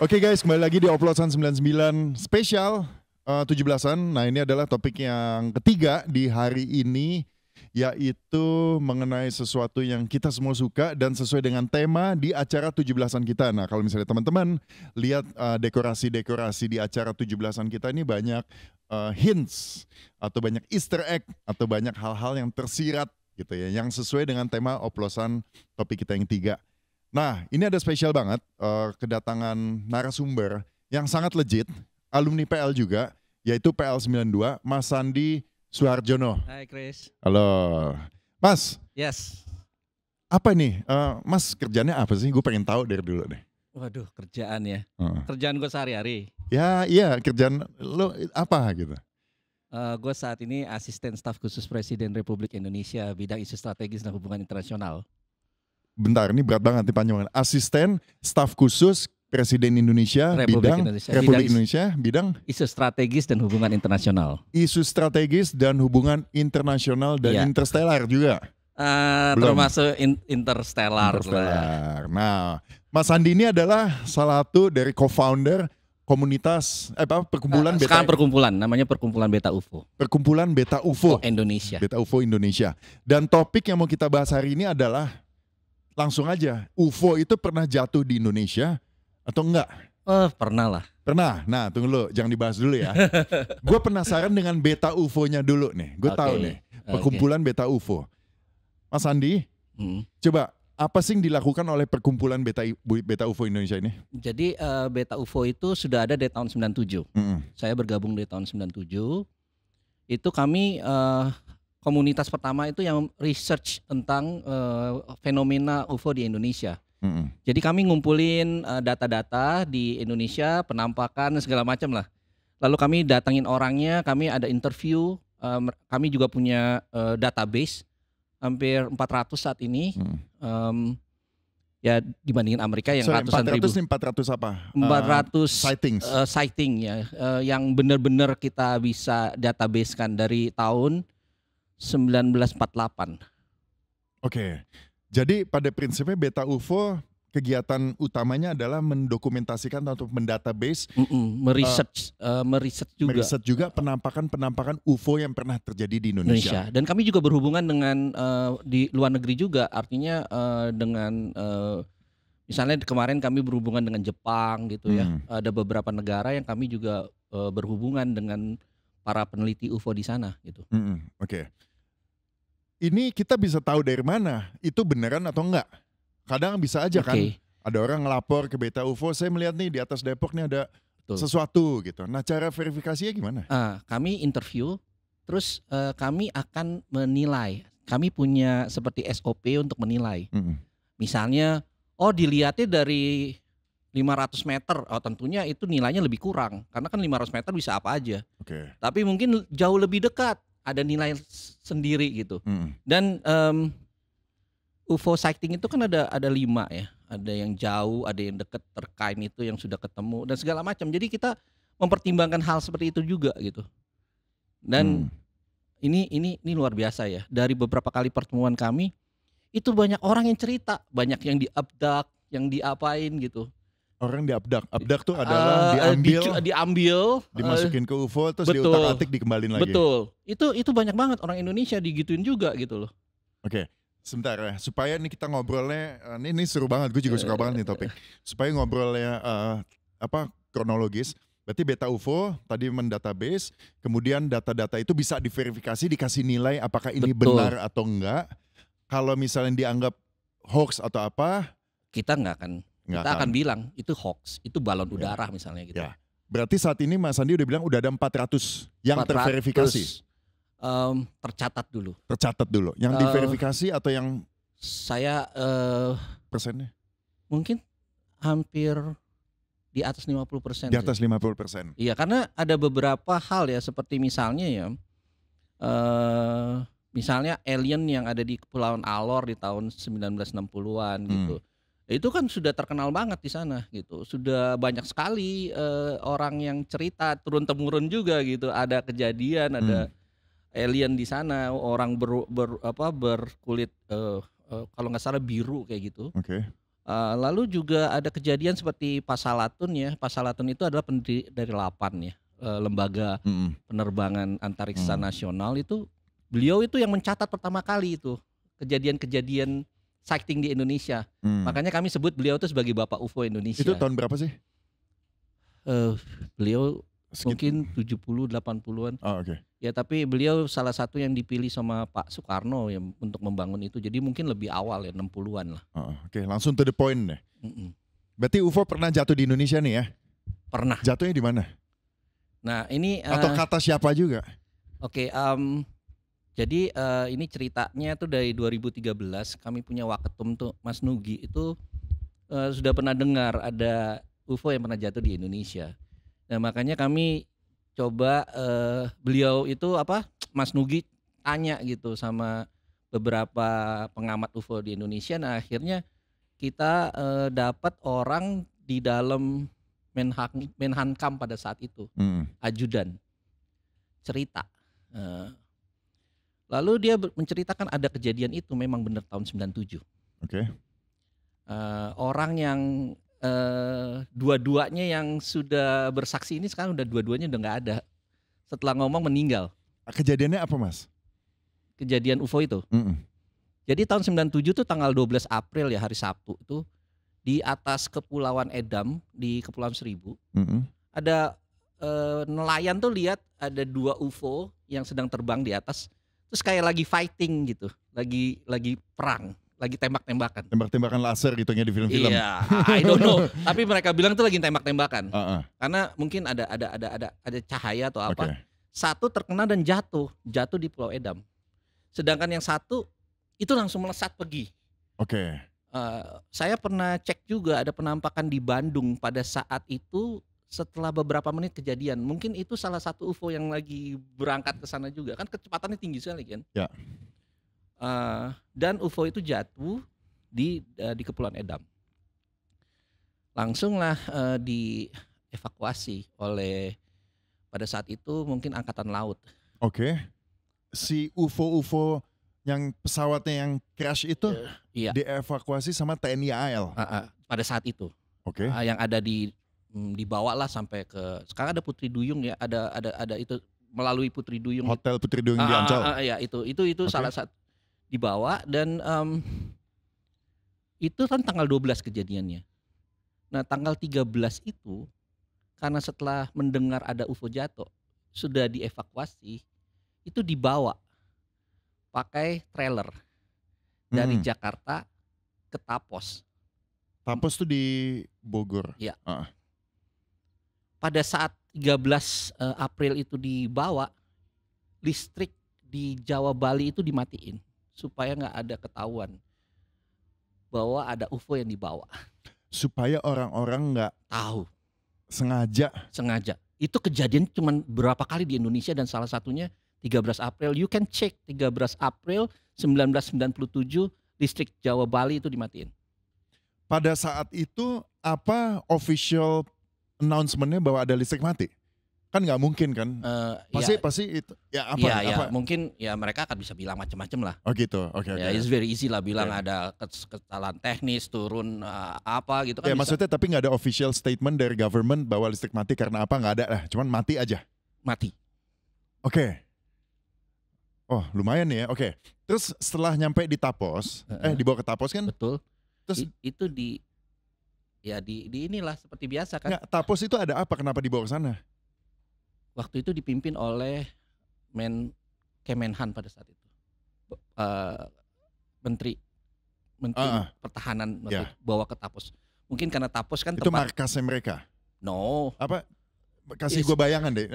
Oke okay guys, kembali lagi di Oplosan 99 spesial eh, uh, 17-an. Nah, ini adalah topik yang ketiga di hari ini yaitu mengenai sesuatu yang kita semua suka dan sesuai dengan tema di acara 17-an kita. Nah, kalau misalnya teman-teman lihat eh, dekorasi-dekorasi uh, di acara 17-an kita ini banyak uh, hints atau banyak easter egg atau banyak hal-hal yang tersirat gitu ya yang sesuai dengan tema oplosan topik kita yang tiga. Nah, ini ada spesial banget uh, kedatangan narasumber yang sangat legit, alumni PL juga, yaitu PL 92, Mas Sandi Suarjono. Hai Chris. Halo. Mas. Yes. Apa ini, uh, Mas kerjanya apa sih? Gue pengen tahu dari dulu deh. Waduh, kerjaan ya. Uh. Kerjaan gue sehari-hari. Ya, iya, kerjaan lo apa gitu? Uh, eh, gue saat ini asisten staf khusus Presiden Republik Indonesia bidang isu strategis dan hubungan internasional bentar ini berat banget nih panjangan. Asisten staf khusus Presiden Indonesia Republik bidang Indonesia. Republik bidang, Indonesia bidang isu strategis dan hubungan internasional. Isu strategis dan hubungan internasional dan iya. interstellar juga. Uh, termasuk in, interstellar. Ya. interstellar. Lah. Nah, Mas Andi ini adalah salah satu dari co-founder komunitas eh apa perkumpulan uh, beta sekarang perkumpulan namanya perkumpulan beta UFO. Perkumpulan beta UFO oh, Indonesia. Beta UFO Indonesia. Dan topik yang mau kita bahas hari ini adalah langsung aja. UFO itu pernah jatuh di Indonesia atau enggak? Oh, pernah lah. Pernah. Nah, tunggu lo, jangan dibahas dulu ya. gue penasaran dengan beta UFO-nya dulu nih. Gue okay. tahu nih, perkumpulan okay. beta UFO. Mas Andi, hmm. coba apa sih yang dilakukan oleh perkumpulan beta beta UFO Indonesia ini? Jadi uh, beta UFO itu sudah ada dari tahun 97. Hmm. Saya bergabung dari tahun 97. Itu kami uh, komunitas pertama itu yang research tentang uh, fenomena UFO di Indonesia. Mm-hmm. Jadi kami ngumpulin data eh, data-data di Indonesia, penampakan segala macam lah. Lalu kami datangin orangnya, kami ada interview, um, kami juga punya uh, database hampir 400 saat ini. Mm. Um, ya dibandingin Amerika yang Sorry, ratusan 400 ribu. 400 apa? 400 uh, sightings. Uh, sighting ya, uh, yang benar-benar kita bisa database kan dari tahun 1948. Oke. Jadi pada prinsipnya beta UFO kegiatan utamanya adalah mendokumentasikan atau mendatabase, mm -mm, meriset, uh, uh, eh, eh, meriset juga, meriset juga penampakan-penampakan UFO yang pernah terjadi di Indonesia. Indonesia. Dan kami juga berhubungan dengan uh, di luar negeri juga, artinya uh, dengan uh, misalnya kemarin kami berhubungan dengan Jepang gitu ya, hmm. ada beberapa negara yang kami juga berhubungan dengan para peneliti UFO di sana gitu. Mm Oke. Okay ini kita bisa tahu dari mana itu beneran atau enggak. Kadang bisa aja okay. kan. Ada orang ngelapor ke Beta UFO, saya melihat nih di atas Depok nih ada Betul. sesuatu gitu. Nah, cara verifikasinya gimana? Uh, kami interview, terus uh, kami akan menilai. Kami punya seperti SOP untuk menilai. Mm -hmm. Misalnya, oh dilihatnya dari 500 meter, oh tentunya itu nilainya lebih kurang karena kan 500 meter bisa apa aja. Oke. Okay. Tapi mungkin jauh lebih dekat, ada nilai sendiri gitu. Hmm. Dan um, UFO sighting itu kan ada ada lima ya, ada yang jauh, ada yang deket terkait itu yang sudah ketemu dan segala macam. Jadi kita mempertimbangkan hal seperti itu juga gitu. Dan hmm. ini ini ini luar biasa ya. Dari beberapa kali pertemuan kami itu banyak orang yang cerita, banyak yang diabdak, yang diapain gitu orang diabdak. Abdak tuh eh, adalah uh, diambil, di, diambil, eh, dimasukin ke UFO terus betul, diutak-atik dikembalin lagi. Betul. Itu itu banyak banget orang Indonesia digituin juga gitu loh. Oke. Okay. Sebentar ya, supaya ini kita ngobrolnya ini, ini seru banget, gue juga suka banget nih topik. Supaya ngobrolnya uh, apa kronologis. Berarti beta UFO tadi mendatabase, kemudian data-data itu bisa diverifikasi, dikasih nilai apakah ini Betul. benar atau enggak. Kalau misalnya dianggap hoax atau apa, kita nggak akan Nggak kita akan. akan bilang itu hoax, itu balon ya. udara misalnya gitu. Ya. Berarti saat ini Mas Sandi udah bilang udah ada 400 yang 400, terverifikasi. Um, tercatat dulu. Tercatat dulu. Yang uh, diverifikasi atau yang saya uh, persennya? Mungkin hampir di atas 50 persen. Di atas 50 persen. Iya, karena ada beberapa hal ya seperti misalnya ya, uh, misalnya alien yang ada di Kepulauan Alor di tahun 1960-an gitu. hmm. gitu itu kan sudah terkenal banget di sana gitu sudah banyak sekali uh, orang yang cerita turun temurun juga gitu ada kejadian hmm. ada alien di sana orang ber, ber apa berkulit uh, uh, kalau nggak salah biru kayak gitu okay. uh, lalu juga ada kejadian seperti pasalatun ya pasalatun itu adalah pendiri dari lapan ya uh, lembaga hmm. penerbangan antariksa hmm. nasional itu beliau itu yang mencatat pertama kali itu kejadian-kejadian sighting di Indonesia. Hmm. Makanya kami sebut beliau itu sebagai bapak UFO Indonesia. Itu tahun berapa sih? Uh, beliau Sekit. mungkin 70 80-an. Oh, oke. Okay. Ya, tapi beliau salah satu yang dipilih sama Pak Soekarno yang untuk membangun itu. Jadi mungkin lebih awal ya 60-an lah. Oh, oh oke, okay. langsung to the point deh. Mm -mm. Berarti UFO pernah jatuh di Indonesia nih ya? Pernah. Jatuhnya di mana? Nah, ini uh, atau eh, kata siapa juga? Oke, okay, um, jadi uh, ini ceritanya tuh dari 2013 kami punya waketum tuh Mas Nugi itu uh, sudah pernah dengar ada UFO yang pernah jatuh di Indonesia. Nah, makanya kami coba uh, beliau itu apa Mas Nugi tanya gitu sama beberapa pengamat UFO di Indonesia. Nah, akhirnya kita uh, dapat orang di dalam Menhan Menhankam pada saat itu, hmm. ajudan cerita. Uh, Lalu dia menceritakan ada kejadian itu memang benar tahun 97. Oke. Okay. Uh, eh, orang yang uh, dua-duanya yang sudah bersaksi ini sekarang udah dua-duanya udah nggak ada. Setelah ngomong meninggal. Ah, kejadiannya apa mas? Kejadian UFO itu. Mm -mm. Jadi tahun 97 tuh tanggal 12 April ya hari Sabtu itu di atas kepulauan Edam di kepulauan Seribu mm -mm. ada uh, nelayan tuh lihat ada dua UFO yang sedang terbang di atas terus kayak lagi fighting gitu lagi lagi perang lagi tembak-tembakan tembak-tembakan laser gitu ya di film-film iya I don't know tapi mereka bilang tuh lagi tembak-tembakan uh -uh. karena mungkin ada ada ada ada ada cahaya atau apa okay. satu terkena dan jatuh jatuh di Pulau Edam sedangkan yang satu itu langsung melesat pergi oke okay. uh, eh, saya pernah cek juga ada penampakan di Bandung pada saat itu setelah beberapa menit kejadian. Mungkin itu salah satu UFO yang lagi berangkat ke sana juga. Kan kecepatannya tinggi sekali kan. Ya. Uh, dan UFO itu jatuh di uh, di Kepulauan Edam. Langsunglah uh, dievakuasi oleh pada saat itu mungkin angkatan laut. Oke. Okay. Si UFO-UFO yang pesawatnya yang crash itu uh, iya. dievakuasi sama TNI AL. Uh, uh, pada saat itu. Oke. Okay. Uh, yang ada di dibawa dibawalah sampai ke sekarang ada Putri Duyung ya, ada ada ada itu melalui Putri Duyung. Hotel Putri Duyung di Ancol. Ah, ya itu itu itu okay. salah satu dibawa dan um, itu kan tanggal 12 kejadiannya. Nah, tanggal 13 itu karena setelah mendengar ada UFO jatuh sudah dievakuasi itu dibawa pakai trailer dari hmm. Jakarta ke Tapos. Tapos tuh di Bogor. Ya. ah pada saat 13 eh, April itu dibawa listrik di Jawa Bali itu dimatiin supaya nggak ada ketahuan bahwa ada UFO yang dibawa supaya orang-orang nggak -orang tahu sengaja sengaja itu kejadian cuman berapa kali di Indonesia dan salah satunya 13 April you can check 13 April 1997 listrik Jawa Bali itu dimatiin pada saat itu apa official announcementnya bahwa ada listrik mati kan nggak mungkin kan uh, pasti ya. pasti itu ya apa, iya, ya, apa? Ya, mungkin ya mereka akan bisa bilang macam-macam lah oh gitu oke okay, okay. ya okay. it's very easy lah bilang okay. ada kesalahan teknis turun uh, apa gitu kan ya maksudnya tapi nggak ada official statement dari government bahwa listrik mati karena apa nggak ada lah cuman mati aja mati oke okay. oh lumayan nih ya oke okay. terus setelah nyampe di Tapos uh -uh. eh dibawa ke Tapos kan betul terus I, itu di ya di, di inilah seperti biasa kan. Nggak, Tapos itu ada apa? Kenapa dibawa ke sana? Waktu itu dipimpin oleh Men Kemenhan pada saat itu, uh, Menteri Menteri uh, uh. Pertahanan waktu yeah. itu, bawa ke Tapos. Mungkin karena Tapos kan itu tempat, markasnya mereka. No. Apa? Kasih gue bayangan deh,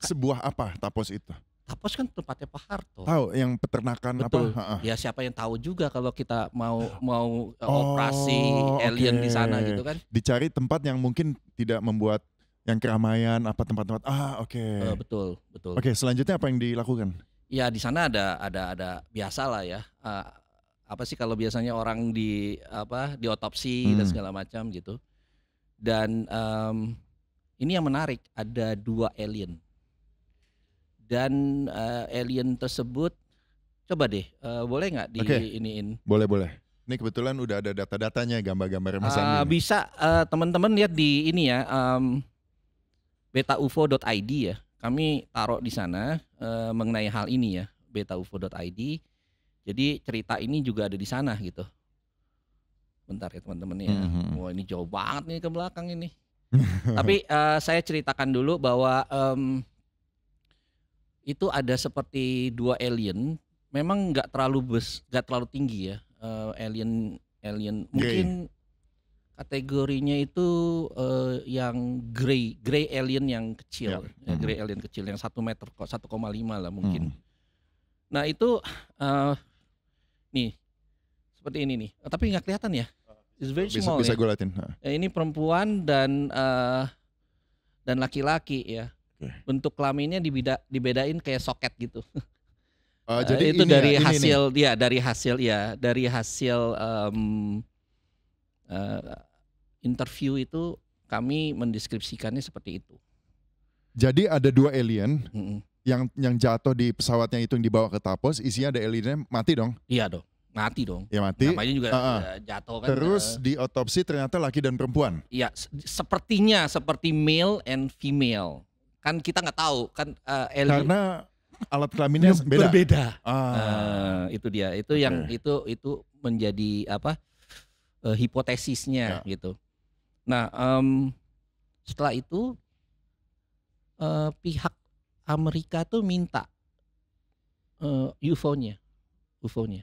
sebuah apa Tapos itu? Tapos kan tempatnya Pak Harto. Tahu yang peternakan Betul. apa? Betul. Ya siapa yang tahu juga kalau kita mau mau eh, oh, operasi alien okay. di sana gitu kan. Dicari tempat yang mungkin tidak membuat yang keramaian apa tempat-tempat ah oke okay. Eh, betul betul oke okay, selanjutnya apa yang dilakukan ya di sana ada ada ada biasa lah ya uh, apa sih kalau biasanya orang di apa di otopsi hmm. dan segala macam gitu dan um, ini yang menarik ada dua alien dan uh, alien tersebut coba deh uh, boleh nggak di okay. iniin boleh boleh ini kebetulan udah ada data-datanya gambar-gambar Mas uh, eh, Andi. bisa uh, teman-teman lihat di ini ya um, betaufo.id ya kami taruh di sana uh, mengenai hal ini ya betaufo.id jadi cerita ini juga ada di sana gitu bentar ya teman-teman ya mm-hmm. wah ini jauh banget nih ke belakang ini tapi uh, saya ceritakan dulu bahwa um, itu ada seperti dua alien memang nggak terlalu bes nggak terlalu tinggi ya uh, alien alien mungkin kategorinya itu uh, yang grey grey alien yang kecil yep. Ya. mm ya, -hmm. alien kecil yang satu meter kok lima lah mungkin mm. nah itu uh, nih seperti ini nih oh, tapi nggak kelihatan ya It's very small bisa ya. gue liatin. Ini perempuan dan uh, dan laki-laki ya Okay. Bentuk kelaminnya dibeda dibedain kayak soket gitu. Uh, jadi itu dari ya, hasil ini ya dari hasil ya dari hasil um, uh, interview itu kami mendeskripsikannya seperti itu. Jadi ada dua alien mm -hmm. yang yang jatuh di pesawatnya itu yang dibawa ke Tapos, isinya ada aliennya mati dong. Iya dong mati dong. Iya mati. Namanya juga uh, uh. jatuh kan. Terus uh, di otopsi ternyata laki dan perempuan. Iya, sepertinya seperti male and female kan kita nggak tahu kan uh, eh, alien. karena alat kelaminnya beda. berbeda ah. uh, itu dia itu okay. yang itu itu menjadi apa uh, hipotesisnya ya. gitu nah um, setelah itu uh, pihak Amerika tuh minta uh, UFO-nya UFO-nya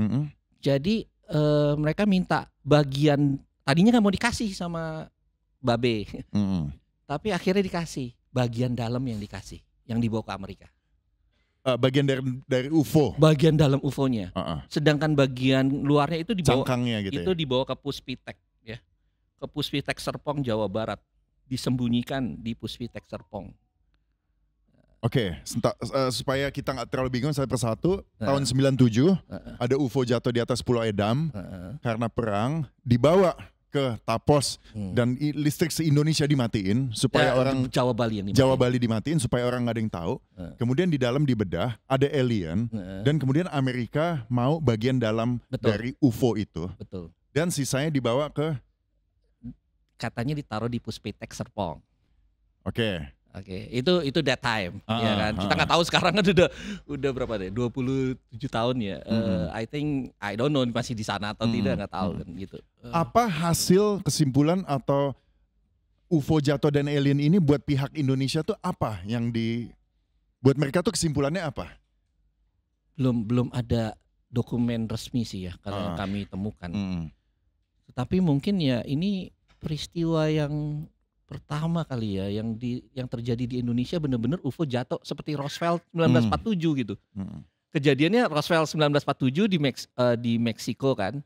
mm -hmm. jadi uh, mereka minta bagian tadinya kan mau dikasih sama Babe mm -hmm. tapi akhirnya dikasih bagian dalam yang dikasih, yang dibawa ke Amerika. Uh, bagian dari dari UFO. Bagian dalam UFO-nya. Uh -uh. Sedangkan bagian luarnya itu dibawa Cangkangnya gitu itu ya? dibawa ke Puspitek ya. Ke Puspitek Serpong Jawa Barat. Disembunyikan di Puspitek Serpong. Oke, okay, uh, eh, supaya kita nggak terlalu bingung satu persatu, uh, tahun 97 uh, uh, ada UFO jatuh di atas Pulau Edam uh, uh, karena perang dibawa ke Tapos hmm. dan listrik se-Indonesia dimatiin supaya ya, orang Jawa Bali yang dimatiin. Jawa Bali dimatiin supaya orang nggak ada yang tahu. Hmm. Kemudian di dalam dibedah ada alien hmm. dan kemudian Amerika mau bagian dalam Betul. dari UFO itu. Betul. Dan sisanya dibawa ke katanya ditaruh di Puspitek Serpong. Oke. Okay. Oke, okay. itu itu that time, uh, ya kan. Kita nggak uh, tahu sekarang kan udah udah berapa deh, dua puluh tujuh tahun ya. Uh, uh I think I don't know masih di sana atau uh, tidak nggak tahu uh, kan gitu. Uh. Apa hasil kesimpulan atau UFO jatuh dan alien ini buat pihak Indonesia tuh apa yang di buat mereka tuh kesimpulannya apa? Belum belum ada dokumen resmi sih ya kalau uh. kami temukan. Uh. Tetapi mungkin ya ini peristiwa yang pertama kali ya yang di yang terjadi di Indonesia benar-benar UFO jatuh seperti Roosevelt 1947 hmm. gitu. Hmm. Kejadiannya Roswell 1947 di Mex, uh, di Meksiko kan.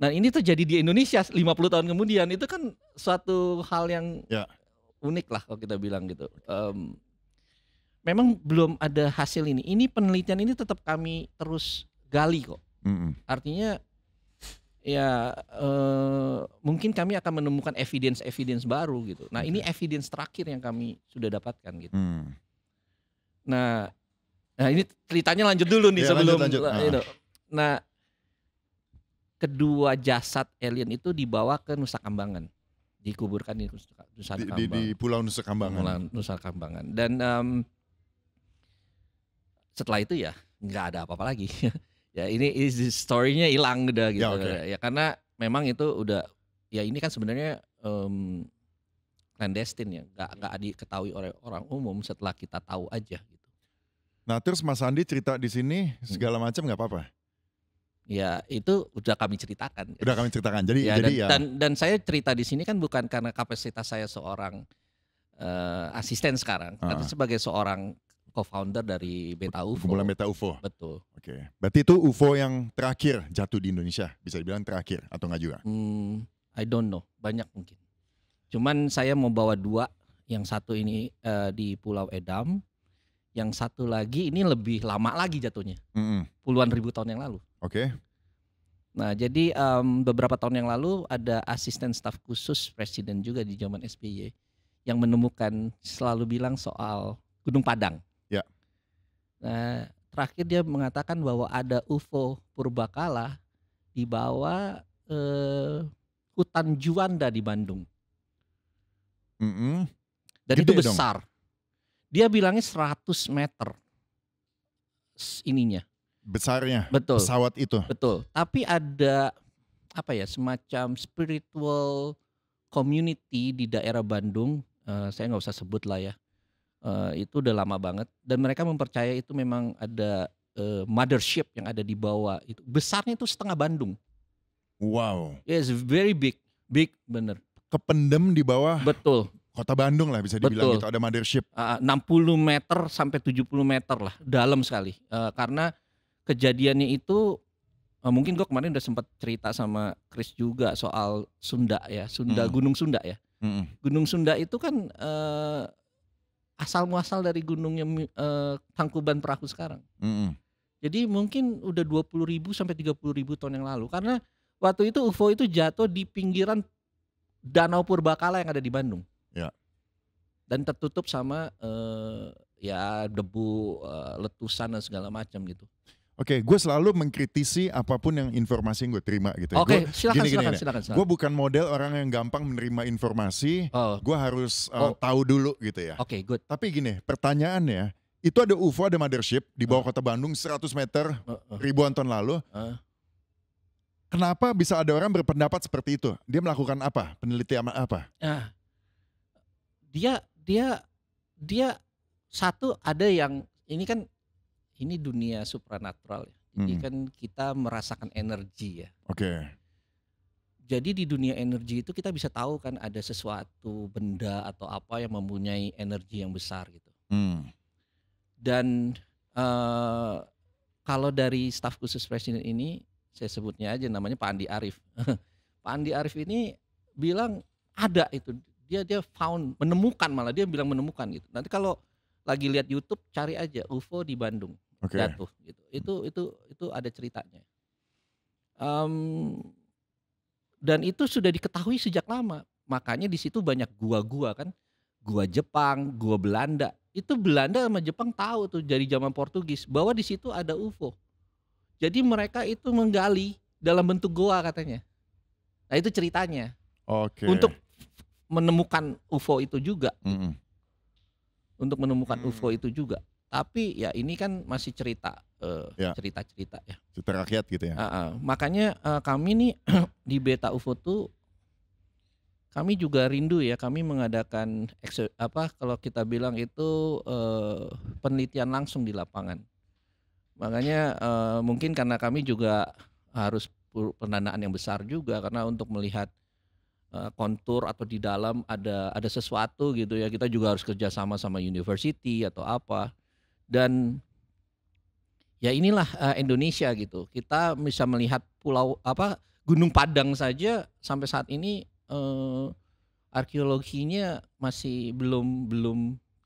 Nah, ini terjadi di Indonesia 50 tahun kemudian. Itu kan suatu hal yang ya. unik lah kalau kita bilang gitu. Um, memang belum ada hasil ini. Ini penelitian ini tetap kami terus gali kok. Mm -hmm. Artinya ya uh, mungkin kami akan menemukan evidence-evidence baru gitu. Nah ini evidence terakhir yang kami sudah dapatkan gitu. Hmm. Nah, nah ini ceritanya lanjut dulu nih ya, sebelum. Lanjut, lanjut. Ah. You know. Nah kedua jasad alien itu dibawa ke Nusa Kambangan, dikuburkan di Nusa Kambangan. Di, di, di Pulau Nusa Kambangan. Pulau Nusa Kambangan dan um, setelah itu ya nggak ada apa-apa lagi. ya ini story-nya hilang udah gitu ya, okay. ya karena memang itu udah ya ini kan sebenarnya um, clandestine ya nggak nggak diketahui oleh orang umum setelah kita tahu aja gitu nah terus Mas Andi cerita di sini hmm. segala macam nggak apa-apa ya itu udah kami ceritakan udah kami ceritakan jadi ya, jadi dan, ya dan dan saya cerita di sini kan bukan karena kapasitas saya seorang uh, asisten sekarang uh. tapi ah. sebagai seorang co-founder dari Beta UFO. Kumpulan Beta UFO. Betul. Oke. Okay. Berarti itu UFO yang terakhir jatuh di Indonesia, bisa dibilang terakhir atau enggak juga? Hmm, I don't know, banyak mungkin. Cuman saya mau bawa dua, yang satu ini uh, di Pulau Edam, yang satu lagi ini lebih lama lagi jatuhnya, mm -hmm. puluhan ribu tahun yang lalu. Oke. Okay. Nah, jadi um, beberapa tahun yang lalu ada asisten staf khusus presiden juga di zaman SBY yang menemukan selalu bilang soal Gunung Padang. Nah, terakhir dia mengatakan bahwa ada UFO purbakala di bawah eh, hutan Juanda di Bandung. Mm -hmm. Dan Gede itu besar. Dong. Dia bilangnya 100 meter ininya. Besarnya. Betul. Pesawat itu. Betul. Tapi ada apa ya semacam spiritual community di daerah Bandung. Uh, saya nggak usah sebut lah ya Eh, itu udah lama banget dan mereka mempercaya itu memang ada uh, mothership yang ada di bawah itu besarnya itu setengah Bandung wow yes very big big bener kependem di bawah betul kota Bandung lah bisa dibilang Betul. gitu ada mothership ah, ah, uh, 60 meter sampai 70 meter lah dalam sekali uh, karena kejadiannya itu uh, mungkin gue kemarin udah sempat cerita sama Chris juga soal Sunda ya Sunda hmm. Gunung Sunda ya hmm. Gunung Sunda itu kan uh, asal muasal dari gunungnya uh, Tangkuban Perahu sekarang. Mm -hmm. Jadi mungkin udah dua puluh ribu sampai tiga puluh ribu tahun yang lalu karena waktu itu UFO itu jatuh di pinggiran Danau Purbakala yang ada di Bandung. Ya. Dan tertutup sama uh, ya debu uh, letusan dan segala macam gitu. Oke, okay, gue selalu mengkritisi apapun yang informasi yang gue terima gitu. Ya. Oke, okay, silakan, silakan, silakan, silakan. Gue bukan model orang yang gampang menerima informasi. Oh. Gue harus uh, oh. tahu dulu gitu ya. Oke, okay, good. Tapi gini, pertanyaannya, itu ada UFO, ada mothership di bawah uh. kota Bandung 100 meter uh, uh. ribuan tahun lalu. Uh. Kenapa bisa ada orang berpendapat seperti itu? Dia melakukan apa? Penelitian apa? Uh. Dia, dia, dia satu ada yang ini kan ini dunia supranatural ya. Jadi hmm. kan kita merasakan energi ya. Oke. Okay. Jadi di dunia energi itu kita bisa tahu kan ada sesuatu benda atau apa yang mempunyai energi yang besar gitu. Hmm. Dan uh, kalau dari staf khusus presiden ini saya sebutnya aja namanya Pak Andi Arief. Pak Andi Arief ini bilang ada itu dia dia found menemukan malah dia bilang menemukan gitu. Nanti kalau lagi lihat YouTube cari aja UFO di Bandung okay. jatuh gitu. Itu itu itu ada ceritanya. Um, dan itu sudah diketahui sejak lama. Makanya di situ banyak gua-gua kan, gua Jepang, gua Belanda. Itu Belanda sama Jepang tahu tuh dari zaman Portugis bahwa di situ ada UFO. Jadi mereka itu menggali dalam bentuk gua katanya. Nah itu ceritanya. Okay. Untuk menemukan UFO itu juga. Mm -hmm. Untuk menemukan hmm. UFO itu juga. Tapi ya ini kan masih cerita eh, ya. cerita-cerita uh, ya. Cerita rakyat gitu ya. Uh, uh. Makanya uh, kami nih di Beta UFO tuh kami juga rindu ya kami mengadakan apa kalau kita bilang itu uh, penelitian langsung di lapangan. Makanya uh, mungkin karena kami juga harus pendanaan yang besar juga karena untuk melihat kontur atau di dalam ada ada sesuatu gitu ya kita juga harus kerja sama sama university atau apa dan ya inilah uh, Indonesia gitu. Kita bisa melihat pulau apa Gunung Padang saja sampai saat ini uh, arkeologinya masih belum belum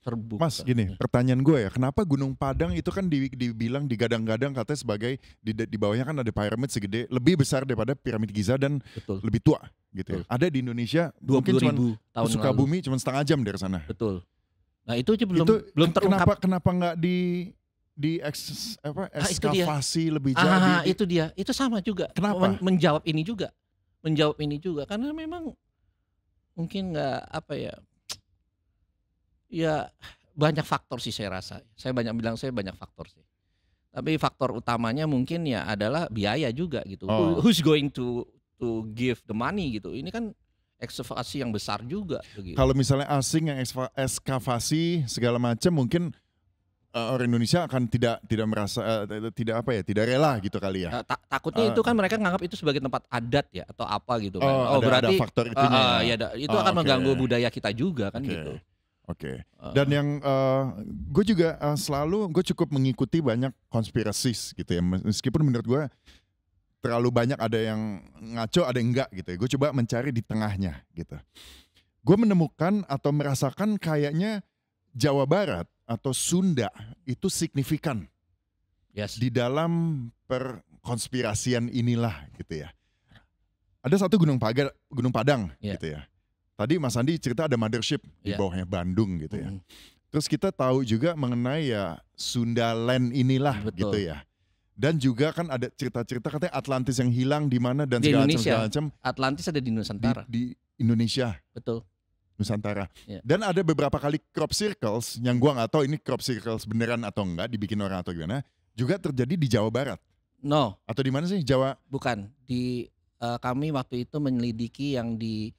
terbuka. Mas, gini, hmm. pertanyaan gue ya, kenapa Gunung Padang itu kan dibilang digadang-gadang katanya sebagai di, di bawahnya kan ada piramid segede lebih besar daripada piramid Giza dan Betul. lebih tua gitu. Ya. Ada di Indonesia 20 mungkin cuma tahun Sukabumi cuma setengah jam dari sana. Betul. Nah itu aja belum itu belum terungkap. Kenapa kenapa nggak di di eks, apa ah, ekskavasi ah, lebih jauh? Ah, itu dia. Itu sama juga. Kenapa? Men menjawab ini juga. Menjawab ini juga karena memang mungkin nggak apa ya. Ya banyak faktor sih saya rasa. Saya banyak bilang saya banyak faktor sih. Tapi faktor utamanya mungkin ya adalah biaya juga gitu. Oh. Who's going to to give the money gitu. Ini kan ekskavasi yang besar juga. Begitu. Kalau misalnya asing yang ekskavasi segala macam mungkin uh, orang Indonesia akan tidak tidak merasa uh, tidak apa ya tidak rela gitu kali ya. Uh, ta takutnya uh, itu kan mereka nganggap itu sebagai tempat adat ya atau apa gitu kan. Oh, oh ada, berarti ada faktor ya, itu. Uh, uh, ya, itu oh, akan okay. mengganggu budaya kita juga kan okay. gitu. Oke. Okay. Dan yang uh, gue juga uh, selalu gue cukup mengikuti banyak konspirasi gitu ya. Meskipun menurut gue terlalu banyak ada yang ngaco ada yang enggak gitu ya gue coba mencari di tengahnya gitu gue menemukan atau merasakan kayaknya Jawa Barat atau Sunda itu signifikan yes. di dalam perkonspirasian inilah gitu ya ada satu Gunung Pagar Gunung Padang yeah. gitu ya tadi Mas Andi cerita ada mothership yeah. di iya. bawahnya Bandung gitu ya mm-hmm. terus kita tahu juga mengenai ya Sunda Land inilah Betul. gitu ya dan juga kan ada cerita-cerita katanya Atlantis yang hilang di mana dan segala macam macam. Atlantis ada di Nusantara. Di, di Indonesia. Betul. Nusantara. Yeah. Dan ada beberapa kali crop circles yang gua nggak tahu ini crop circles beneran atau enggak dibikin orang atau gimana, juga terjadi di Jawa Barat. No. Atau di mana sih? Jawa. Bukan. Di uh, kami waktu itu menyelidiki yang di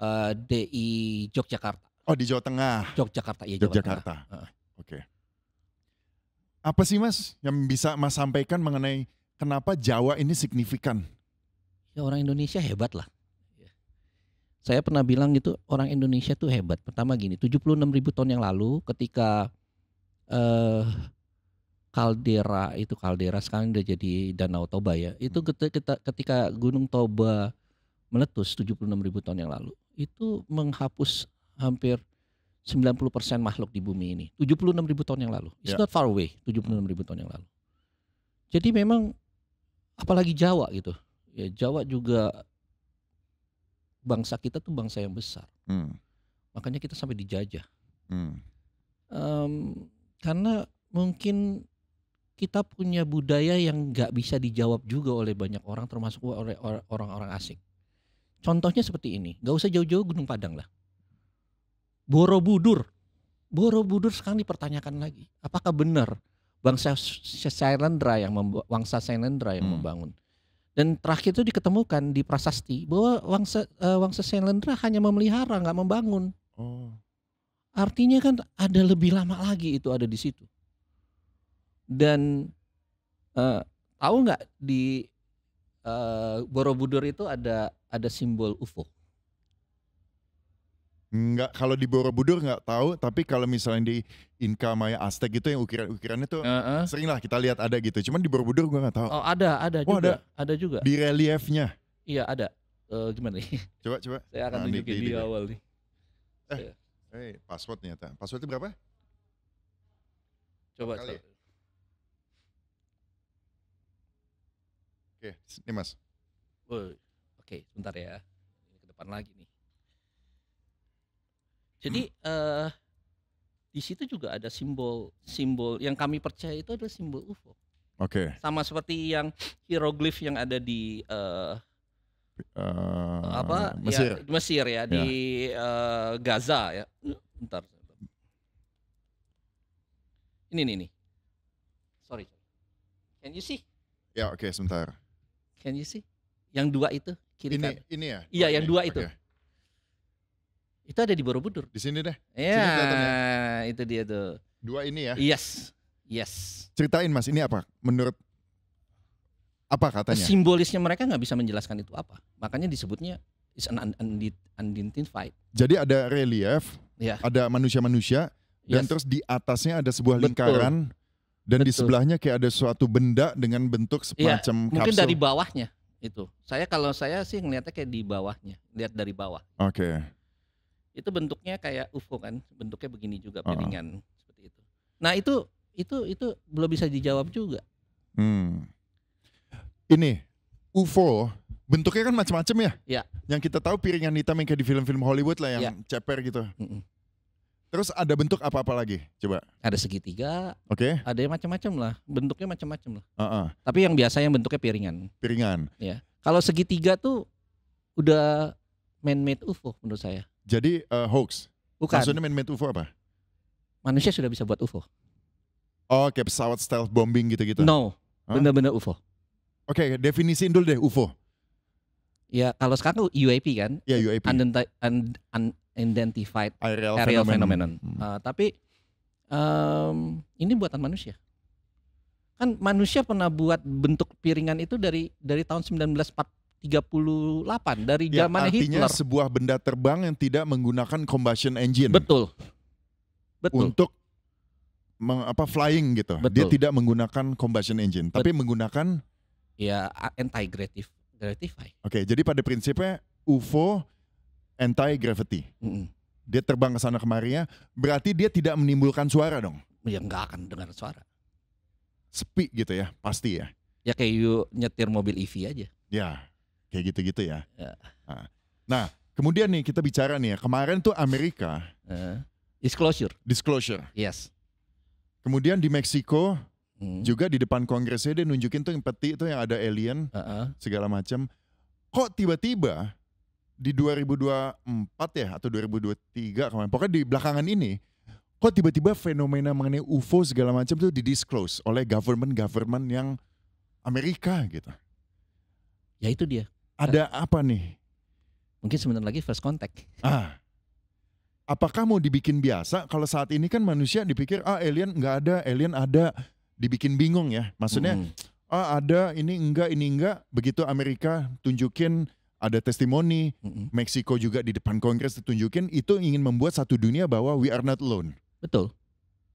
uh, eh, DI Yogyakarta. Oh, di Jawa Tengah. Yogyakarta, iya Yogyakarta. Jawa Uh. Oke. Okay. Apa sih Mas yang bisa Mas sampaikan mengenai kenapa Jawa ini signifikan? Ya orang Indonesia hebat lah. Ya. Saya pernah bilang gitu orang Indonesia tuh hebat. Pertama gini, 76 ribu tahun yang lalu ketika eh, kaldera itu kaldera sekarang udah jadi Danau Toba ya. Itu hmm. ketika, ketika Gunung Toba meletus 76 ribu tahun yang lalu itu menghapus hampir 90% makhluk di bumi ini. 76 ribu tahun yang lalu. It's yeah. not far away, 76 ribu tahun yang lalu. Jadi memang apalagi Jawa gitu. Ya Jawa juga bangsa kita tuh bangsa yang besar. Hmm. Makanya kita sampai dijajah. Hmm. Um, karena mungkin kita punya budaya yang nggak bisa dijawab juga oleh banyak orang termasuk oleh orang-orang asing. Contohnya seperti ini, nggak usah jauh-jauh Gunung Padang lah. Borobudur. Borobudur sekarang dipertanyakan lagi. Apakah benar bangsa Sailendra yang bangsa Sailendra yang hmm. membangun? Dan terakhir itu diketemukan di prasasti bahwa bangsa uh, bangsa Sailendra hanya memelihara nggak membangun. Oh. Artinya kan ada lebih lama lagi itu ada di situ. Dan uh, tahu nggak di uh, Borobudur itu ada ada simbol UFO nggak kalau di Borobudur nggak tahu tapi kalau misalnya di Inka Maya Aztec gitu yang ukiran ukirannya tuh uh -uh. sering lah kita lihat ada gitu cuman di Borobudur gua nggak tahu oh ada ada oh, juga ada. ada juga di reliefnya iya ada uh, gimana nih coba coba saya akan nah, tunjukin di, di, di, di awal nih eh, iya. eh hey, passwordnya Password passwordnya berapa coba coba oke ini mas Oh, oke okay, sebentar ya ini ke depan lagi nih jadi hmm. uh, di situ juga ada simbol simbol yang kami percaya itu adalah simbol UFO. Oke. Okay. Sama seperti yang hieroglif yang ada di uh, uh, apa ya, Mesir. Ya, Mesir ya, di uh, Gaza ya. Bentar. Ini nih nih. Sorry. Can you see? Ya, oke, okay, sebentar. Can you see? Yang dua itu kiri ini, kanan. Ini ya. Iya, oh, yang ini. dua itu. Itu ada di Borobudur. Di sini deh. Iya, ya. itu dia tuh. Dua ini ya. Yes. Yes. Ceritain Mas, ini apa menurut apa katanya? Simbolisnya mereka nggak bisa menjelaskan itu apa. Makanya disebutnya is an unidentified. Jadi ada relief, ya. ada manusia-manusia yes. dan terus di atasnya ada sebuah Betul. lingkaran dan Betul. di sebelahnya kayak ada suatu benda dengan bentuk iya, semacam ya, mungkin kapsul. Mungkin dari bawahnya itu. Saya kalau saya sih ngelihatnya kayak di bawahnya, lihat dari bawah. Oke. Okay itu bentuknya kayak UFO kan bentuknya begini juga piringan uh -huh. seperti itu nah itu itu itu belum bisa dijawab juga hmm. ini UFO bentuknya kan macam-macam ya ya yang kita tahu piringan hitam yang kayak di film-film Hollywood lah yang ya. ceper gitu mm -mm. Terus ada bentuk apa-apa lagi? Coba. Ada segitiga. Oke. Okay. Ada yang macam-macam lah. Bentuknya macam-macam lah. Uh -uh. Tapi yang biasa yang bentuknya piringan. Piringan. Ya. Kalau segitiga tuh udah man-made UFO menurut saya. Jadi uh, hoax. Bukan. Maksudnya man-made UFO apa? Manusia sudah bisa buat UFO. Oh, kayak pesawat stealth bombing gitu-gitu. No, huh? benar bener UFO. Oke, okay, definisiin dulu deh UFO. Ya, kalau sekarang tuh UAP kan? Ya, UAP. Unidenti un unidentified aerial, aerial phenomenon. phenomenon. Hmm. Uh, tapi um, ini buatan manusia. Kan manusia pernah buat bentuk piringan itu dari dari tahun 1940 38 dari ya, zaman artinya sebuah benda terbang yang tidak menggunakan combustion engine. Betul. Betul. Untuk meng, apa flying gitu. Betul. Dia tidak menggunakan combustion engine, Betul. tapi menggunakan ya anti gravity gravity. Oke, jadi pada prinsipnya UFO anti gravity. Mm -hmm. Dia terbang ke sana kemari ya, berarti dia tidak menimbulkan suara dong. Ya nggak akan dengar suara. Sepi gitu ya, pasti ya. Ya kayak you nyetir mobil EV aja. Ya, kayak gitu-gitu ya. ya. Nah, nah, kemudian nih kita bicara nih ya, kemarin tuh Amerika uh, disclosure. Disclosure. Yes. Kemudian di Meksiko hmm. juga di depan kongresnya dia nunjukin tuh yang peti itu yang ada alien uh -uh. segala macam. Kok tiba-tiba di 2024 ya atau 2023 kemarin, pokoknya di belakangan ini kok tiba-tiba fenomena mengenai UFO segala macam itu didisclose oleh government-government yang Amerika gitu. Ya itu dia. Ada apa nih? Mungkin sebentar lagi first contact. Ah. Apakah mau dibikin biasa? Kalau saat ini kan manusia dipikir ah alien nggak ada, alien ada, dibikin bingung ya. Maksudnya hmm. ah ada, ini enggak, ini enggak. Begitu Amerika tunjukin ada testimoni, hmm Meksiko juga di depan Kongres ditunjukin itu ingin membuat satu dunia bahwa we are not alone. Betul.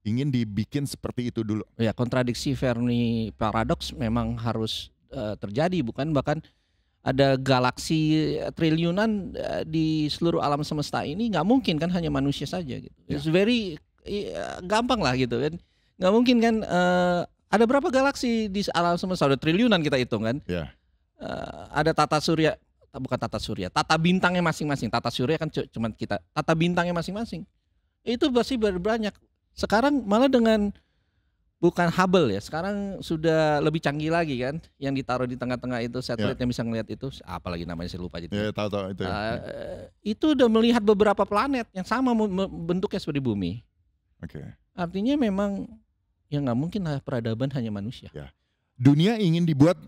Ingin dibikin seperti itu dulu. Ya kontradiksi Fermi paradoks memang harus uh, terjadi bukan bahkan ada galaksi eh, triliunan eh, di seluruh alam semesta ini nggak mungkin kan hanya manusia saja gitu. Yeah. It's very ya, gampang lah gitu kan. Nggak mungkin kan uh, ada berapa galaksi di alam semesta ada triliunan kita hitung kan. Yeah. Ya. Uh, ada tata surya bukan tata surya, tata bintangnya masing-masing. Tata surya kan cuma kita tata bintangnya masing-masing. Itu pasti banyak. Sekarang malah dengan bukan Hubble ya. Sekarang sudah lebih canggih lagi kan, yang ditaruh di tengah-tengah itu satelit yeah. yang bisa ngelihat itu, apalagi namanya saya lupa jadi. Yeah, tahu tahu itu. Uh, itu udah melihat beberapa planet yang sama bentuknya seperti bumi. Oke. Okay. Artinya memang ya nggak mungkin lah peradaban hanya manusia. Yeah. Dunia ingin dibuat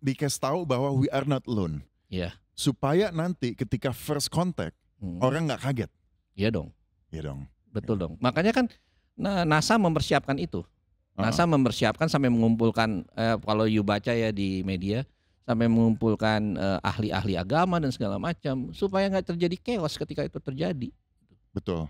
dikasih tahu bahwa we are not alone. ya Yeah. Supaya nanti ketika first contact hmm. orang nggak kaget. Iya dong. Iya dong. Betul yeah. dong. Makanya kan Nah, NASA mempersiapkan itu. NASA mempersiapkan sampai mengumpulkan eh, kalau you baca ya di media sampai mengumpulkan eh, ahli-ahli agama dan segala macam supaya nggak terjadi chaos ketika itu terjadi. Betul.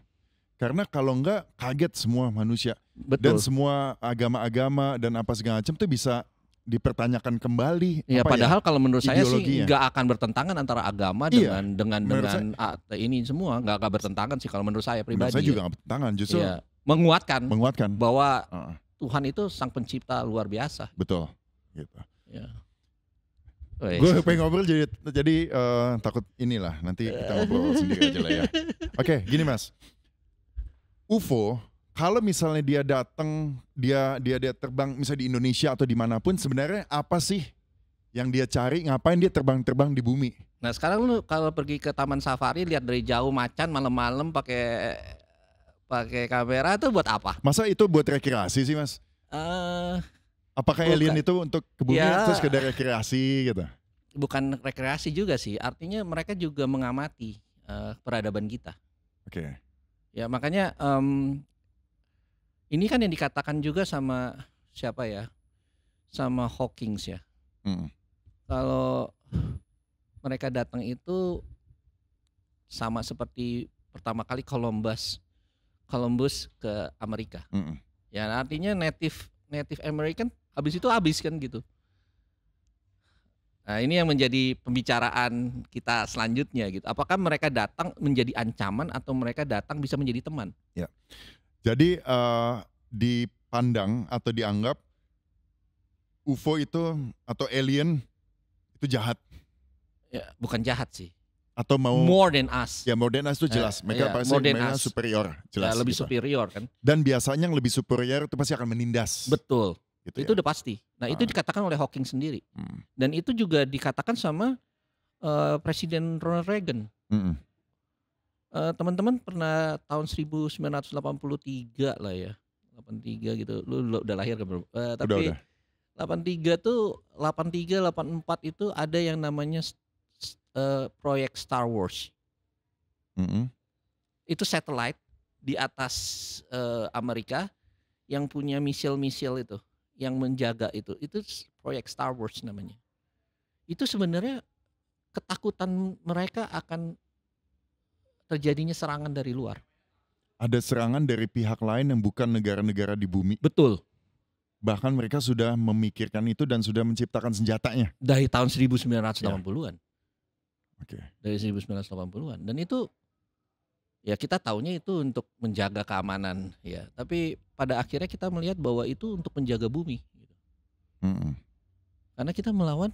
Karena kalau enggak kaget semua manusia Betul. dan semua agama-agama dan apa segala macam itu bisa dipertanyakan kembali. Iya, ya, padahal ya? kalau menurut saya sih nggak akan bertentangan antara agama iya, dengan dengan dengan saya, ini semua nggak akan bertentangan sih kalau menurut saya pribadi. Menurut saya ya. juga nggak bertentangan justru. ya, menguatkan. Menguatkan. Bahwa uh. Tuhan itu sang pencipta luar biasa. Betul. Gitu. Ya. Gue pengen ngobrol jadi jadi uh, takut inilah nanti kita ngobrol sendiri aja lah ya. Oke, okay, gini Mas. UFO kalau misalnya dia datang, dia dia dia terbang misalnya di Indonesia atau dimanapun, sebenarnya apa sih yang dia cari? Ngapain dia terbang-terbang di bumi? Nah sekarang lu kalau pergi ke taman safari lihat dari jauh macan malam-malam pakai pakai kamera tuh buat apa? Masa itu buat rekreasi sih mas? Uh, Apakah bukan. alien itu untuk ke bumi ya, atau sekedar rekreasi gitu? Bukan rekreasi juga sih, artinya mereka juga mengamati uh, peradaban kita. Oke. Okay. Ya makanya um, ini kan yang dikatakan juga sama siapa ya? Sama hawking ya. Hmm. Kalau mereka datang itu sama seperti pertama kali Columbus Columbus ke Amerika. Mm -mm. Ya artinya native native American habis itu habis kan gitu. Nah, ini yang menjadi pembicaraan kita selanjutnya gitu. Apakah mereka datang menjadi ancaman atau mereka datang bisa menjadi teman? Ya. Jadi uh, dipandang atau dianggap UFO itu atau alien itu jahat. Ya, bukan jahat sih atau mau more than us. Ya, more than us itu eh, jelas. Eh, mereka yeah, pasti mereka us. superior, ya, jelas. Ya, lebih gitu. superior kan. Dan biasanya yang lebih superior itu pasti akan menindas. Betul. Gitu itu ya? udah pasti. Nah, ah. itu dikatakan oleh Hawking sendiri. Hmm. Dan itu juga dikatakan sama uh, Presiden Ronald Reagan. Hmm. Uh, teman-teman pernah tahun 1983 lah ya. 83 gitu. Lu, lu udah lahir kan, Uh, tapi udah, udah. 83 tuh 83 84 itu ada yang namanya uh, proyek Star Wars. Mm -hmm. Itu satelit di atas uh, Amerika yang punya misil-misil itu, yang menjaga itu. Itu proyek Star Wars namanya. Itu sebenarnya ketakutan mereka akan terjadinya serangan dari luar. Ada serangan dari pihak lain yang bukan negara-negara di bumi. Betul. Bahkan mereka sudah memikirkan itu dan sudah menciptakan senjatanya. Dari tahun 1980-an. Ya okay. dari 1980-an dan itu ya kita taunya itu untuk menjaga keamanan ya tapi pada akhirnya kita melihat bahwa itu untuk menjaga bumi gitu. mm -hmm. karena kita melawan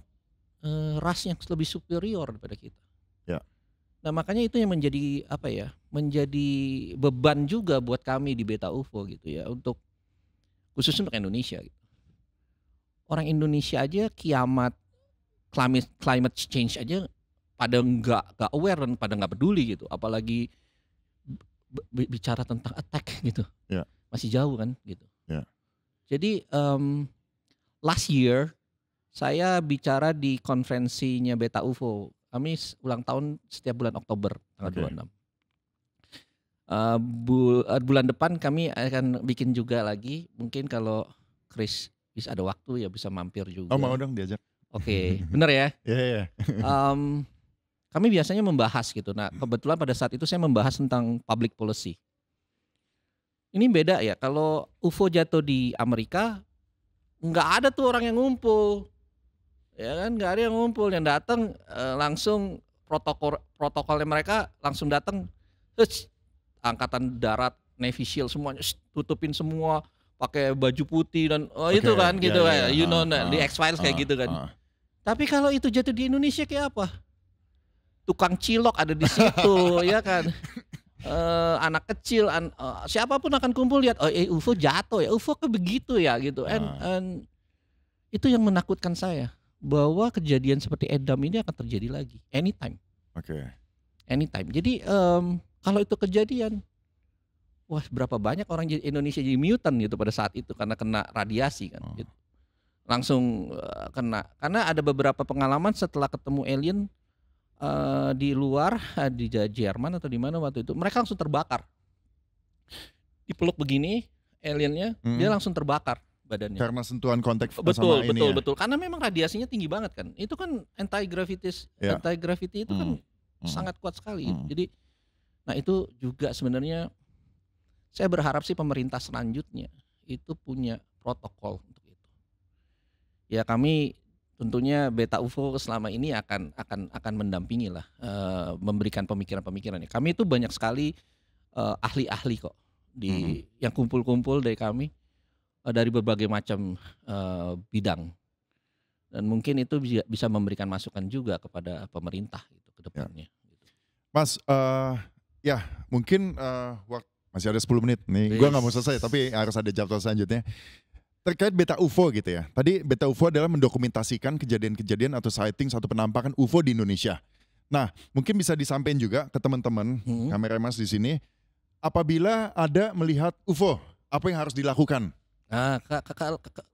eh, ras yang lebih superior daripada kita yeah. nah makanya itu yang menjadi apa ya menjadi beban juga buat kami di beta UFO gitu ya untuk khusus untuk Indonesia gitu. orang Indonesia aja kiamat climate climate change aja pada nggak nggak aware dan pada nggak peduli gitu apalagi bicara tentang attack gitu yeah. masih jauh kan gitu yeah. jadi um, last year saya bicara di konferensinya Beta UFO kami ulang tahun setiap bulan Oktober tanggal okay. 26 Uh, bu eh, bulan depan kami akan bikin juga lagi mungkin kalau Chris bisa ada waktu ya bisa mampir juga. Oh mau dong diajak. Oke, okay. bener ya? Iya, yeah, iya. Yeah. um, kami biasanya membahas gitu. Nah, kebetulan pada saat itu saya membahas tentang public policy. Ini beda ya, kalau UFO jatuh di Amerika, nggak ada tuh orang yang ngumpul. Ya kan, nggak ada yang ngumpul. Yang datang eh, langsung protokol protokolnya mereka langsung datang. Angkatan Darat, Navy SEAL semuanya tutupin semua pakai baju putih dan oh okay, itu kan iya, gitu yeah, kan. Yeah, you know uh, ah, the nah, ah, X Files uh, kayak ah, gitu kan. Uh. Tapi kalau itu jatuh di Indonesia kayak apa? tukang cilok ada di situ ya kan uh, anak kecil an, uh, siapapun akan kumpul lihat oh eh, UFO jatuh ya UFO ke begitu ya gitu and, uh. and itu yang menakutkan saya bahwa kejadian seperti Edam ini akan terjadi lagi anytime oke okay. anytime jadi um, kalau itu kejadian wah berapa banyak orang Indonesia jadi mutant gitu pada saat itu karena kena radiasi kan uh. gitu. langsung uh, kena karena ada beberapa pengalaman setelah ketemu alien uh, di luar eh, di Jerman atau di mana waktu itu mereka langsung terbakar dipeluk begini aliennya hmm. dia langsung terbakar badannya karena sentuhan kontak betul betul ini betul, ya? betul karena memang radiasinya tinggi banget kan itu kan anti gravitis yeah. anti gravity itu hmm. kan hmm. sangat kuat sekali hmm. jadi nah itu juga sebenarnya saya berharap sih pemerintah selanjutnya itu punya protokol untuk itu ya kami tentunya Beta UFO selama ini akan akan akan mendampingi lah uh, memberikan pemikiran pemikirannya Kami itu banyak sekali uh, ahli-ahli kok di hmm. yang kumpul-kumpul dari kami uh, dari berbagai macam uh, bidang. Dan mungkin itu bisa, memberikan masukan juga kepada pemerintah gitu ke ya. depannya. Ya. Mas uh, ya mungkin uh, waktu masih ada 10 menit nih. Gue nggak mau selesai tapi harus ada jadwal selanjutnya terkait beta UFO gitu ya. Tadi beta UFO adalah mendokumentasikan kejadian-kejadian atau sighting satu penampakan UFO di Indonesia. Nah, mungkin bisa disampaikan juga ke teman-teman hmm. kamera mas di sini, apabila ada melihat UFO, apa yang harus dilakukan? Nah,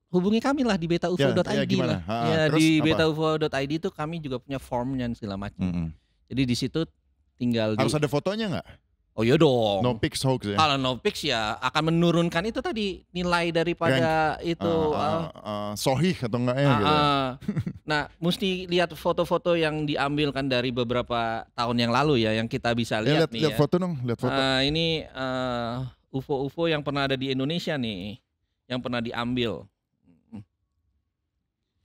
hubungi kami lah di betaufo.id. Ya, ya, lah. ha, ya di betaufo.id itu kami juga punya formnya segala macam. -hmm. Jadi di situ tinggal harus di, ada fotonya nggak? Oh iya dong. No picks hoax ya. Kalau no picks ya akan menurunkan itu tadi nilai daripada Rank. itu uh, uh, uh, uh, sohih atau enggak ya uh, gitu. Uh, nah, mesti lihat foto-foto yang diambil kan dari beberapa tahun yang lalu ya yang kita bisa ya, lihat, ya, lihat nih. Lihat ya. foto dong, lihat foto. Uh, ini ufo UFO-UFO yang pernah ada di Indonesia nih yang pernah diambil.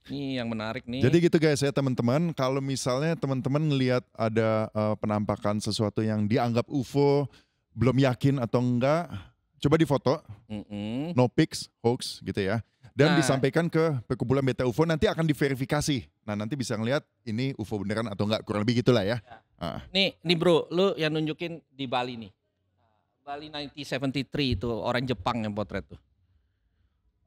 Ini yang menarik nih. Jadi gitu guys ya teman-teman, kalau misalnya teman-teman ngelihat ada uh, penampakan sesuatu yang dianggap UFO, belum yakin atau enggak, coba difoto. Mm -mm. No pics, hoax gitu ya. Dan nah. disampaikan ke perkumpulan Beta UFO nanti akan diverifikasi. Nah, nanti bisa ngelihat ini UFO beneran atau enggak, kurang lebih gitulah ya. ya. Ah. Nih, nih Bro, lu yang nunjukin di Bali nih. Bali 1973 itu orang Jepang yang potret tuh.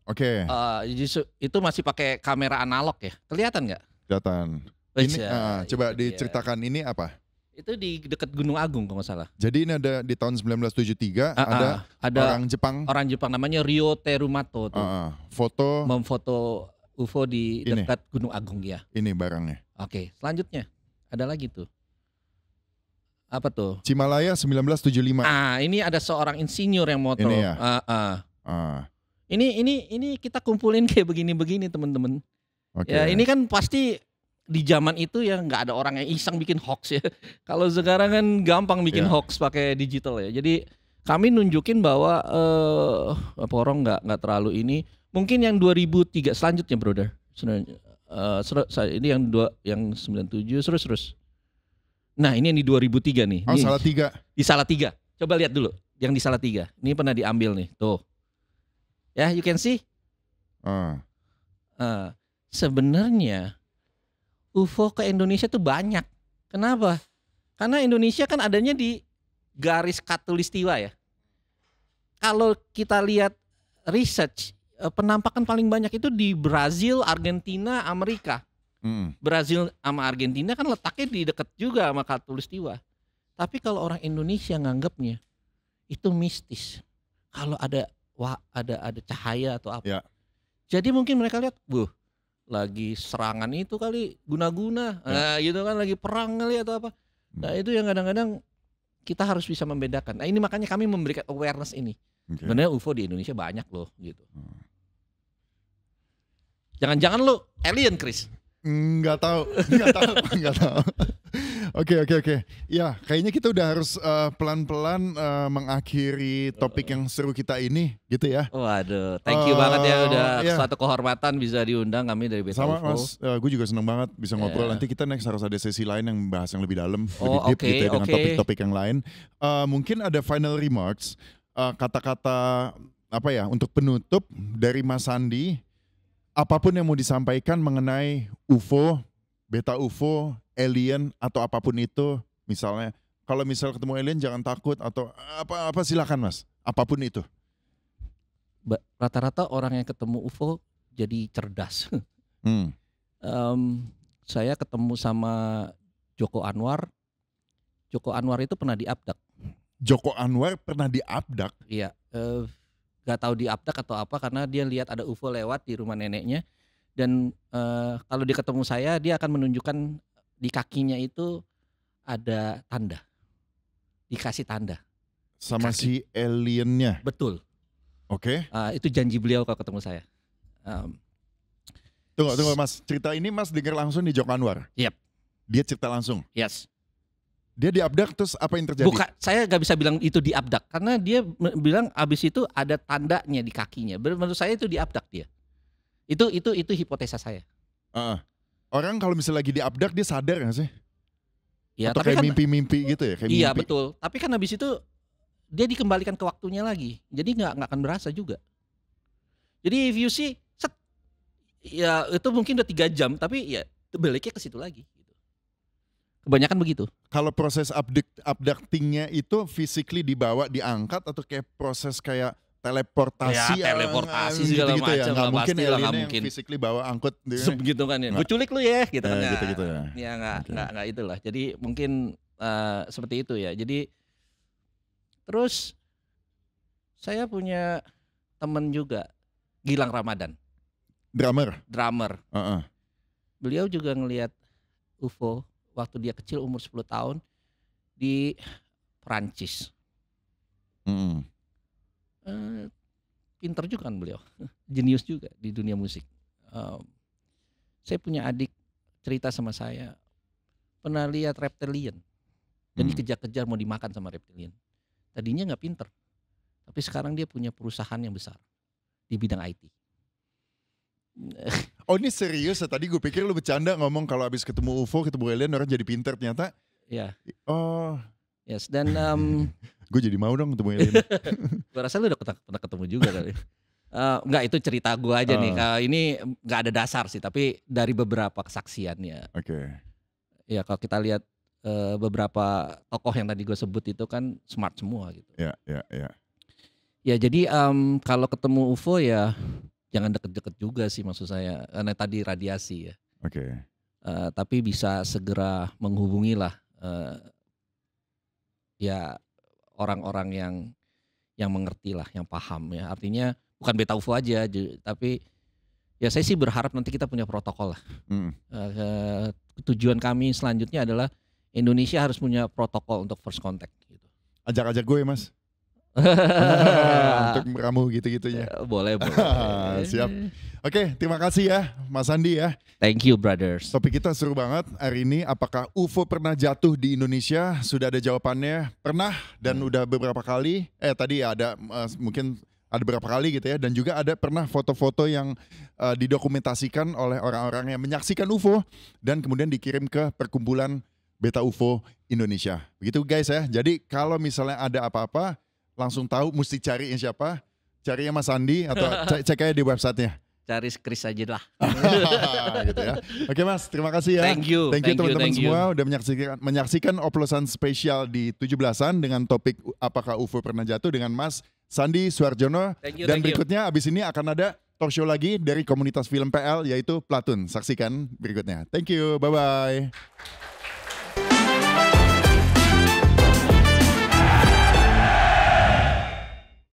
Oke. Okay. Uh, eh, justru itu masih pakai kamera analog ya. Kelihatan nggak? Kelihatan. Oh, ini uh, coba iya, diceritakan iya. ini apa? Itu di dekat Gunung Agung kalau nggak salah. Jadi ini ada di tahun 1973 uh, uh, ada, orang Jepang. Orang Jepang namanya Rio Terumato tuh. Uh, uh, foto memfoto UFO di ini. dekat Gunung Agung ya. Ini barangnya. Oke, okay, selanjutnya ada lagi tuh. Apa tuh? Cimalaya 1975. Ah, ini ada seorang insinyur yang moto. Ini ya. Uh, uh. Uh. Ini ini ini kita kumpulin kayak begini-begini teman-teman. Okay. Ya ini kan pasti di zaman itu ya nggak ada orang yang iseng bikin hoax ya. Kalau sekarang kan gampang bikin yeah. hoax pakai digital ya. Jadi kami nunjukin bahwa uh, eh, porong nggak nggak terlalu ini. Mungkin yang 2003 selanjutnya brother. Sebenarnya uh, ini yang dua yang 97 terus terus. Nah, ini yang di 2003 nih. Oh, ini, salah tiga. Di salah tiga. Coba lihat dulu yang di salah tiga. Ini pernah diambil nih. Tuh. Ya, you can see. Uh. Uh, sebenarnya UFO ke Indonesia tuh banyak. Kenapa? Karena Indonesia kan adanya di garis katulistiwa ya. Kalau kita lihat research, eh, penampakan paling banyak itu di Brazil, Argentina, Amerika. Mm. Brazil sama Argentina kan letaknya di dekat juga sama katulistiwa. Tapi kalau orang Indonesia nganggapnya itu mistis. Kalau ada wah ada ada cahaya atau apa. Ya. Jadi mungkin mereka lihat, "Buh, lagi serangan itu kali guna-guna." Ya. Nah, gitu kan lagi perang kali atau apa. Hmm. Nah, itu yang kadang-kadang kita harus bisa membedakan. Nah, ini makanya kami memberikan awareness ini. Okay. Sebenarnya UFO di Indonesia banyak loh gitu. jangan hmm. Jangan-jangan lo alien, Chris. Nggak tahu, nggak tahu, nggak tahu. Oke, oke, oke. Ya, kayaknya kita udah harus eh, pelan-pelan uh, uh, mengakhiri topik yang seru kita ini, gitu ya. Waduh, thank you uh, banget ya udah yeah. Ya. suatu kehormatan bisa diundang kami dari Beta Sama Mas, uh, eh, gue juga seneng banget bisa ngobrol. Yeah. Nanti kita next harus ada sesi lain yang membahas yang lebih dalam, oh, lebih deep okay, gitu ya dengan topik-topik yang lain. Uh, mungkin ada final remarks, kata-kata uh, kata apa ya untuk penutup dari Mas Sandi apapun yang mau disampaikan mengenai UFO, beta UFO, alien atau apapun itu, misalnya kalau misal ketemu alien jangan takut atau apa-apa silakan mas, apapun itu. Rata-rata orang yang ketemu UFO jadi cerdas. Hmm. Um, saya ketemu sama Joko Anwar. Joko Anwar itu pernah diabdak. Joko Anwar pernah diabdak? Iya. Uh, gak tahu di atau apa karena dia lihat ada UFO lewat di rumah neneknya dan uh, kalau dia ketemu saya dia akan menunjukkan di kakinya itu ada tanda dikasih tanda sama Kaki. si aliennya betul oke okay. uh, eh, itu janji beliau kalau ketemu saya um, tunggu tunggu mas cerita ini mas dengar langsung di Jok Anwar yep dia cerita langsung yes dia diabdak terus apa yang terjadi? Bukan, saya nggak bisa bilang itu diabdak karena dia bilang abis itu ada tandanya di kakinya. Menurut saya itu diabdak dia. Itu itu itu hipotesa saya. Uh, orang kalau misalnya lagi diabdak dia sadar nggak sih? Ya, Atau tapi kayak kan- mimpi-mimpi kan, gitu ya? Kayak iya mimpi. betul. Tapi kan abis itu dia dikembalikan ke waktunya lagi. Jadi nggak nggak akan berasa juga. Jadi if you see, set, ya itu mungkin udah tiga jam, tapi ya baliknya ke situ lagi. Kebanyakan begitu. Kalau proses abductingnya itu physically dibawa, diangkat atau kayak proses kayak teleportasi ya, teleportasi yang, segala gitu, macam ya. Gak mungkin lah, gak mungkin. yang physically bawa angkut gitu ya? kan ya gue culik lu ya gitu eh, kan ya, gitu, gitu, ya. ya gak, gak, gak itulah jadi mungkin uh, seperti itu ya jadi terus saya punya temen juga Gilang Ramadan drummer drummer uh -uh. beliau juga ngelihat UFO waktu dia kecil umur 10 tahun di Perancis. Mm. Uh, pinter juga kan beliau, jenius juga di dunia musik. Um, saya punya adik cerita sama saya pernah lihat reptilian, dan dikejar mm. kejar-kejar mau dimakan sama reptilian. Tadinya nggak pinter, tapi sekarang dia punya perusahaan yang besar di bidang IT. oh ini serius ya tadi gue pikir lu bercanda ngomong kalau abis ketemu UFO ketemu alien orang jadi pinter ternyata Iya. Yeah. Oh. Yes, dan um, gue jadi mau dong ketemu alien. gue rasa lu udah pernah ketemu juga kali. Uh, enggak itu cerita gue aja uh. nih. Oh. Kalo ini nggak ada dasar sih, tapi dari beberapa kesaksiannya. Oke. Okay. Ya kalau kita lihat uh, beberapa tokoh yang tadi gue sebut itu kan smart semua gitu. Ya, yeah, ya, yeah, ya. Yeah. Ya jadi um, kalau ketemu UFO ya jangan deket-deket juga sih maksud saya karena tadi radiasi ya. Oke. Okay. Uh, eh, tapi bisa segera menghubungi lah uh, eh, ya orang-orang yang yang mengerti lah, yang paham ya. Artinya bukan beta UFO aja, tapi ya saya sih berharap nanti kita punya protokol lah. Hmm. Uh, tujuan kami selanjutnya adalah Indonesia harus punya protokol untuk first contact. Gitu. Ajak-ajak gue mas. untuk meramu gitu-gitunya. Ya, boleh, boleh. Siap. Oke, okay, terima kasih ya Mas Andi ya. Thank you brothers. Topik kita seru banget hari ini apakah UFO pernah jatuh di Indonesia? Sudah ada jawabannya. Pernah dan hmm. udah beberapa kali. Eh tadi ada uh, mungkin ada beberapa kali gitu ya dan juga ada pernah foto-foto yang uh, didokumentasikan oleh orang-orang yang menyaksikan UFO dan kemudian dikirim ke perkumpulan Beta UFO Indonesia. Begitu guys ya. Jadi kalau misalnya ada apa-apa langsung tahu mesti cari yang siapa? Cari yang Mas Andi atau cek aja di websitenya? Cari Chris aja lah. gitu ya. Oke Mas, terima kasih ya. Thank you. Thank you teman-teman semua you. udah menyaksikan menyaksikan oplosan spesial di 17-an dengan topik apakah UFO pernah jatuh dengan Mas Sandi Suarjono you, dan berikutnya you. abis ini akan ada talk show lagi dari komunitas film PL yaitu Platun. Saksikan berikutnya. Thank you. Bye bye.